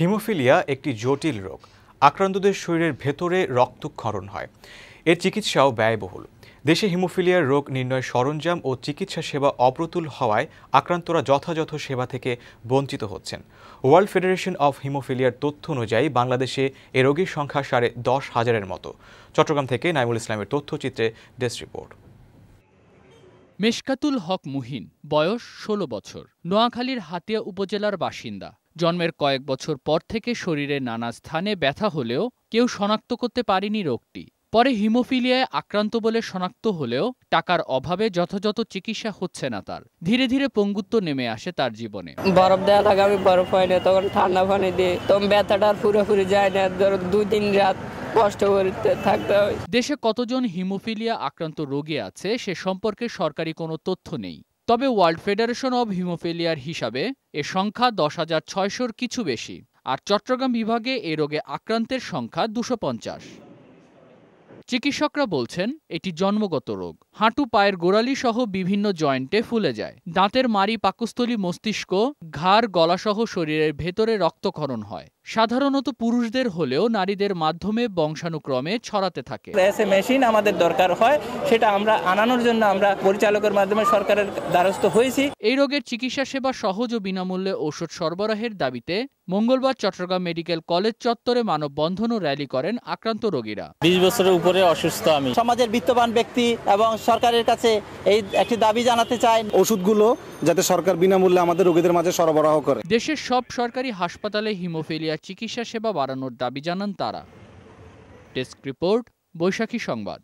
haemophilia একটি জটিল রোগ আক্রান্তদের শরীরের ভেতরে রক্তক্ষরণ হয় এর চিকিৎসাও ব্যয়বহুল দেশে হিমোফিলিয়ার রোগ নির্ণয় সরঞ্জাম ও চিকিৎসা সেবা অপ্রতুল হওয়ায় আক্রান্তরা যথাযথ সেবা থেকে বঞ্চিত হচ্ছেন ওয়ার্ল্ড ফেডারেশন অফ হিমোফিলিয়ার তথ্য অনুযায়ী বাংলাদেশে এ রোগীর সংখ্যা সাড়ে দশ হাজারের মতো চট্টগ্রাম থেকে নাইমুল ইসলামের তথ্যচিত্রে ডেস্ক রিপোর্ট মেশকাতুল হক মুহিন বয়স ষোলো বছর নোয়াখালীর হাতিয়া উপজেলার বাসিন্দা জন্মের কয়েক বছর পর থেকে শরীরের নানা স্থানে ব্যথা হলেও কেউ শনাক্ত করতে পারেনি রোগটি পরে হিমোফিলিয়ায় আক্রান্ত বলে শনাক্ত হলেও টাকার অভাবে যথাযথ চিকিৎসা হচ্ছে না তার ধীরে ধীরে পঙ্গুত্ব নেমে আসে তার জীবনে বরফ দেওয়া থাকে আমি বরফ হয় না তখন ঠান্ডা পানি দিয়ে তখন ব্যথাটা পুরোপুরি যায় না ধরো দুই তিন রাত থাকতে দেশে কতজন হিমোফিলিয়া আক্রান্ত রোগী আছে সে সম্পর্কে সরকারি কোনো তথ্য নেই তবে ওয়ার্ল্ড ফেডারেশন অব হিমোফিলিয়ার হিসাবে এ সংখ্যা দশ হাজার ছয়শোর কিছু বেশি আর চট্টগ্রাম বিভাগে এ রোগে আক্রান্তের সংখ্যা দুশো পঞ্চাশ চিকিৎসকরা বলছেন এটি জন্মগত রোগ হাঁটু পায়ের গোড়ালি সহ বিভিন্ন জয়েন্টে ফুলে যায় দাঁতের মারি পাকস্থলী মস্তিষ্ক ঘাড় গলাসহ শরীরের ভেতরে রক্তক্ষরণ হয় সাধারণত পুরুষদের হলেও নারীদের মাধ্যমে বংশানুক্রমে ছড়াতে থাকে এসে মেশিন আমাদের দরকার হয় সেটা আমরা আনানোর জন্য আমরা পরিচালকের মাধ্যমে সরকারের দ্বারস্থ হয়েছি এই রোগের চিকিৎসা সেবা সহজ ও বিনামূল্যে ঔষধ সরবরাহের দাবিতে মঙ্গলবার চট্টগ্রাম মেডিকেল কলেজ চত্বরে মানববন্ধন ও র্যালি করেন আক্রান্ত রোগীরা বিশ বছরের উপরে অসুস্থ আমি সমাজের বিত্তবান ব্যক্তি এবং সরকারের কাছে এই একটি দাবি জানাতে চাই ওষুধগুলো যাতে সরকার বিনামূল্যে আমাদের রোগীদের মাঝে সরবরাহ করে দেশের সব সরকারি হাসপাতালে হিমোফিলিয়া চিকিৎসা সেবা বাড়ানোর দাবি জানান তারা ডেস্ক রিপোর্ট বৈশাখী সংবাদ